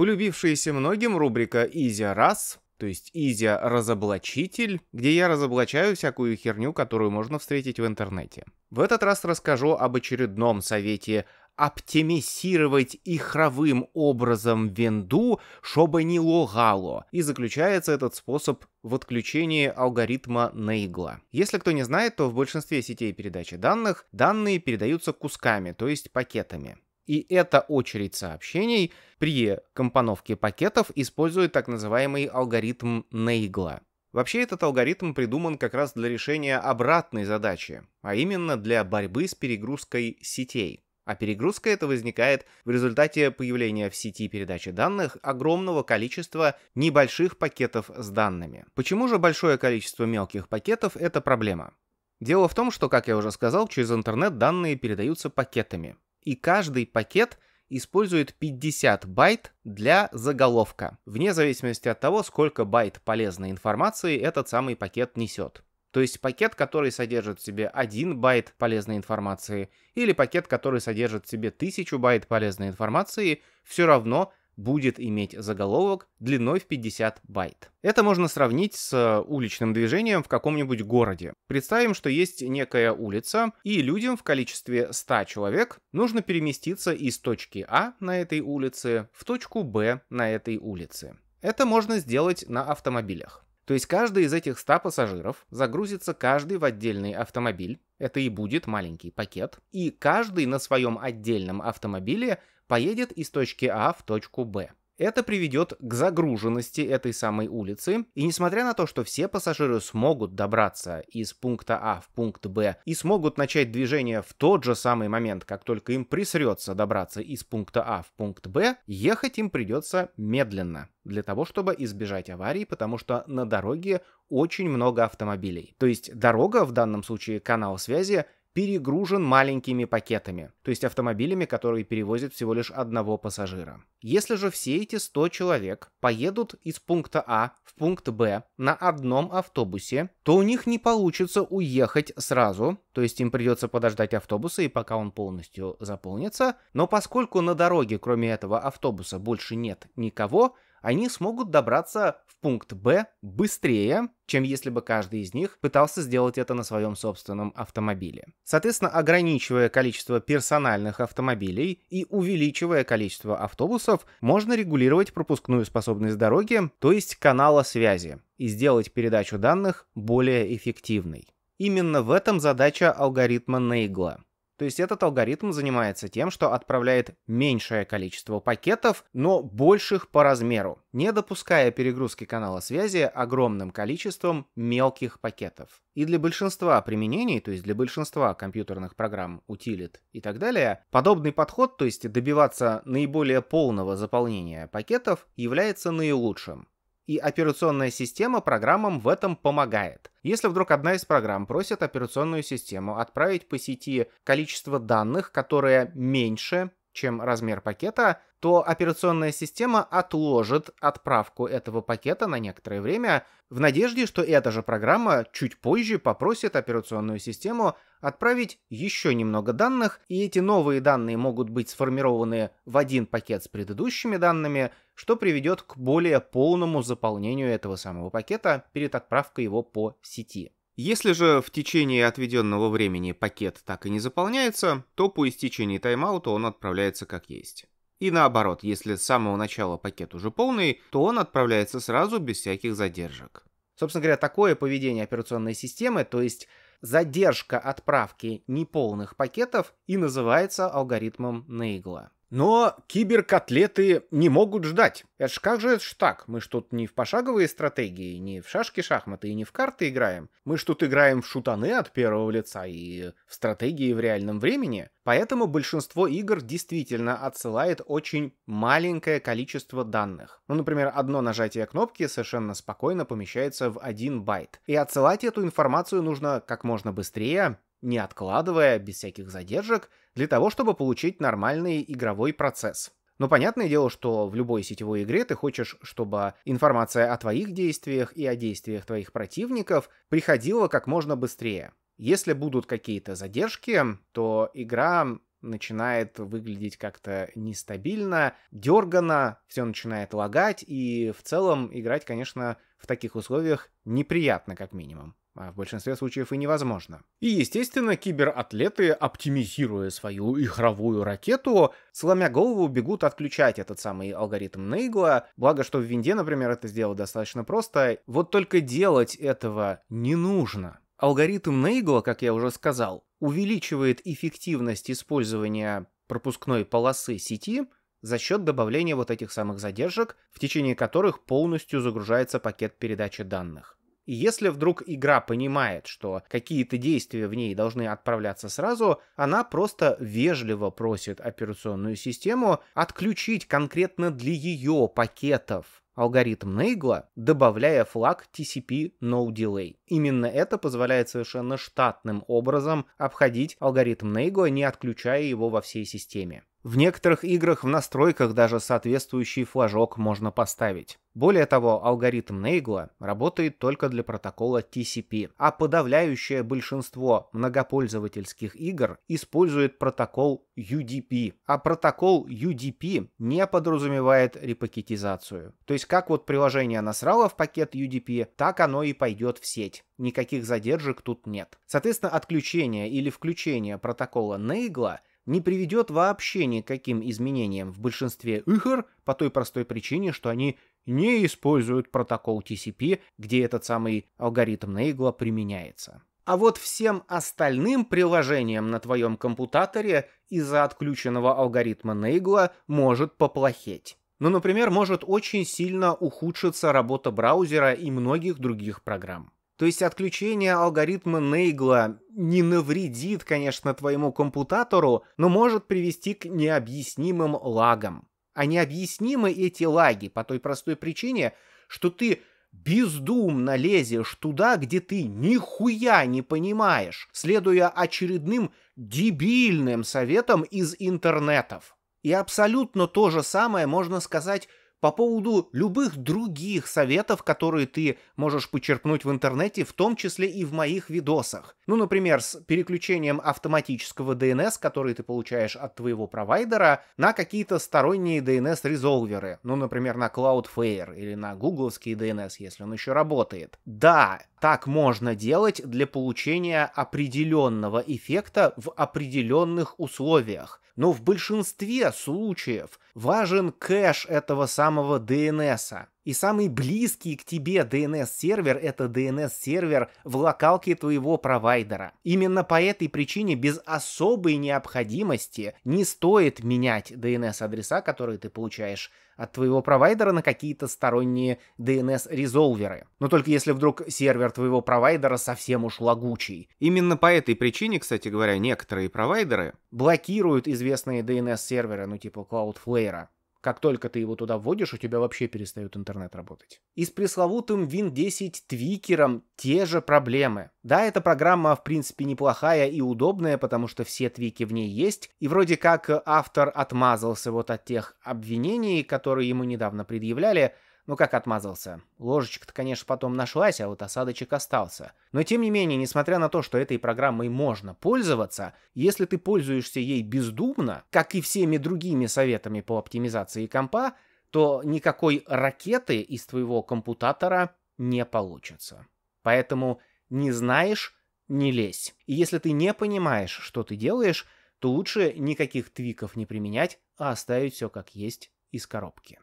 Полюбившаяся многим рубрика «Изя раз», то есть «Изя разоблачитель», где я разоблачаю всякую херню, которую можно встретить в интернете. В этот раз расскажу об очередном совете оптимизировать ихровым образом винду, чтобы не логало. И заключается этот способ в отключении алгоритма Нейгла. Если кто не знает, то в большинстве сетей передачи данных данные передаются кусками, то есть пакетами. И эта очередь сообщений при компоновке пакетов использует так называемый алгоритм Нейгла. Вообще этот алгоритм придуман как раз для решения обратной задачи, а именно для борьбы с перегрузкой сетей. А перегрузка это возникает в результате появления в сети передачи данных огромного количества небольших пакетов с данными. Почему же большое количество мелких пакетов – это проблема? Дело в том, что, как я уже сказал, через интернет данные передаются пакетами и каждый пакет использует 50 байт для заголовка, вне зависимости от того, сколько байт полезной информации этот самый пакет несет. То есть пакет, который содержит в себе 1 байт полезной информации, или пакет, который содержит в себе 1000 байт полезной информации, все равно будет иметь заголовок длиной в 50 байт. Это можно сравнить с э, уличным движением в каком-нибудь городе. Представим, что есть некая улица, и людям в количестве 100 человек нужно переместиться из точки А на этой улице в точку Б на этой улице. Это можно сделать на автомобилях. То есть каждый из этих 100 пассажиров загрузится каждый в отдельный автомобиль, это и будет маленький пакет, и каждый на своем отдельном автомобиле поедет из точки А в точку Б. Это приведет к загруженности этой самой улицы, и несмотря на то, что все пассажиры смогут добраться из пункта А в пункт Б и смогут начать движение в тот же самый момент, как только им присрется добраться из пункта А в пункт Б, ехать им придется медленно для того, чтобы избежать аварий, потому что на дороге очень много автомобилей. То есть дорога, в данном случае канал связи, перегружен маленькими пакетами, то есть автомобилями, которые перевозят всего лишь одного пассажира. Если же все эти 100 человек поедут из пункта А в пункт Б на одном автобусе, то у них не получится уехать сразу, то есть им придется подождать автобуса и пока он полностью заполнится, но поскольку на дороге кроме этого автобуса больше нет никого, они смогут добраться в пункт Б быстрее, чем если бы каждый из них пытался сделать это на своем собственном автомобиле. Соответственно, ограничивая количество персональных автомобилей и увеличивая количество автобусов, можно регулировать пропускную способность дороги, то есть канала связи, и сделать передачу данных более эффективной. Именно в этом задача алгоритма Нейгла – то есть этот алгоритм занимается тем, что отправляет меньшее количество пакетов, но больших по размеру, не допуская перегрузки канала связи огромным количеством мелких пакетов. И для большинства применений, то есть для большинства компьютерных программ, утилит и так далее, подобный подход, то есть добиваться наиболее полного заполнения пакетов, является наилучшим и операционная система программам в этом помогает. Если вдруг одна из программ просит операционную систему отправить по сети количество данных, которое меньше чем размер пакета, то операционная система отложит отправку этого пакета на некоторое время в надежде, что эта же программа чуть позже попросит операционную систему отправить еще немного данных, и эти новые данные могут быть сформированы в один пакет с предыдущими данными, что приведет к более полному заполнению этого самого пакета перед отправкой его по сети. Если же в течение отведенного времени пакет так и не заполняется, то по истечении тайм-аута он отправляется как есть. И наоборот, если с самого начала пакет уже полный, то он отправляется сразу без всяких задержек. Собственно говоря, такое поведение операционной системы, то есть задержка отправки неполных пакетов и называется алгоритмом Нейгла. Но киберкотлеты не могут ждать. Это ж как же это ж так? Мы ж тут не в пошаговые стратегии, не в шашки-шахматы и не в карты играем. Мы ж тут играем в шутаны от первого лица и в стратегии в реальном времени. Поэтому большинство игр действительно отсылает очень маленькое количество данных. Ну, например, одно нажатие кнопки совершенно спокойно помещается в один байт. И отсылать эту информацию нужно как можно быстрее, не откладывая, без всяких задержек, для того, чтобы получить нормальный игровой процесс. Но понятное дело, что в любой сетевой игре ты хочешь, чтобы информация о твоих действиях и о действиях твоих противников приходила как можно быстрее. Если будут какие-то задержки, то игра начинает выглядеть как-то нестабильно, дергано, все начинает лагать, и в целом играть, конечно, в таких условиях неприятно, как минимум а в большинстве случаев и невозможно. И, естественно, кибератлеты, оптимизируя свою игровую ракету, сломя голову, бегут отключать этот самый алгоритм Нейгла. Благо, что в винде, например, это сделать достаточно просто. Вот только делать этого не нужно. Алгоритм Нейгла, как я уже сказал, увеличивает эффективность использования пропускной полосы сети за счет добавления вот этих самых задержек, в течение которых полностью загружается пакет передачи данных. И если вдруг игра понимает, что какие-то действия в ней должны отправляться сразу, она просто вежливо просит операционную систему отключить конкретно для ее пакетов алгоритм Нейгла, добавляя флаг TCP No Delay. Именно это позволяет совершенно штатным образом обходить алгоритм Нейгла, не отключая его во всей системе. В некоторых играх в настройках даже соответствующий флажок можно поставить. Более того, алгоритм Нейгла работает только для протокола TCP, а подавляющее большинство многопользовательских игр использует протокол UDP. А протокол UDP не подразумевает репакетизацию. То есть как вот приложение насрало в пакет UDP, так оно и пойдет в сеть. Никаких задержек тут нет. Соответственно, отключение или включение протокола Нейгла не приведет вообще никаким изменениям в большинстве игр по той простой причине, что они не используют протокол TCP, где этот самый алгоритм Нейгла применяется. А вот всем остальным приложениям на твоем компутаторе из-за отключенного алгоритма Нейгла может поплохеть. Ну, например, может очень сильно ухудшиться работа браузера и многих других программ. То есть отключение алгоритма Нейгла не навредит, конечно, твоему компутатору, но может привести к необъяснимым лагам. А необъяснимы эти лаги по той простой причине, что ты бездумно лезешь туда, где ты нихуя не понимаешь, следуя очередным дебильным советам из интернетов. И абсолютно то же самое можно сказать по поводу любых других советов, которые ты можешь почерпнуть в интернете, в том числе и в моих видосах. Ну, например, с переключением автоматического DNS, который ты получаешь от твоего провайдера, на какие-то сторонние DNS-резолверы. Ну, например, на Cloudflare или на гугловский DNS, если он еще работает. Да, так можно делать для получения определенного эффекта в определенных условиях. Но в большинстве случаев – важен кэш этого самого DNS. И самый близкий к тебе DNS-сервер — это DNS-сервер в локалке твоего провайдера. Именно по этой причине без особой необходимости не стоит менять DNS-адреса, которые ты получаешь от твоего провайдера на какие-то сторонние DNS-резолверы. Но только если вдруг сервер твоего провайдера совсем уж лагучий. Именно по этой причине, кстати говоря, некоторые провайдеры блокируют известные DNS-серверы, ну типа Cloudflare, WiiWare. Как только ты его туда вводишь, у тебя вообще перестает интернет работать. И с пресловутым Win10 твикером те же проблемы. Да, эта программа в принципе неплохая и удобная, потому что все твики в ней есть, и вроде как э, автор отмазался вот от тех обвинений, которые ему недавно предъявляли, ну как отмазался? Ложечка-то, конечно, потом нашлась, а вот осадочек остался. Но тем не менее, несмотря на то, что этой программой можно пользоваться, если ты пользуешься ей бездумно, как и всеми другими советами по оптимизации компа, то никакой ракеты из твоего компутатора не получится. Поэтому не знаешь – не лезь. И если ты не понимаешь, что ты делаешь, то лучше никаких твиков не применять, а оставить все как есть из коробки.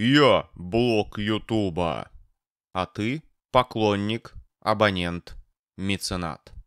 Я блог Ютуба. А ты поклонник, абонент, меценат.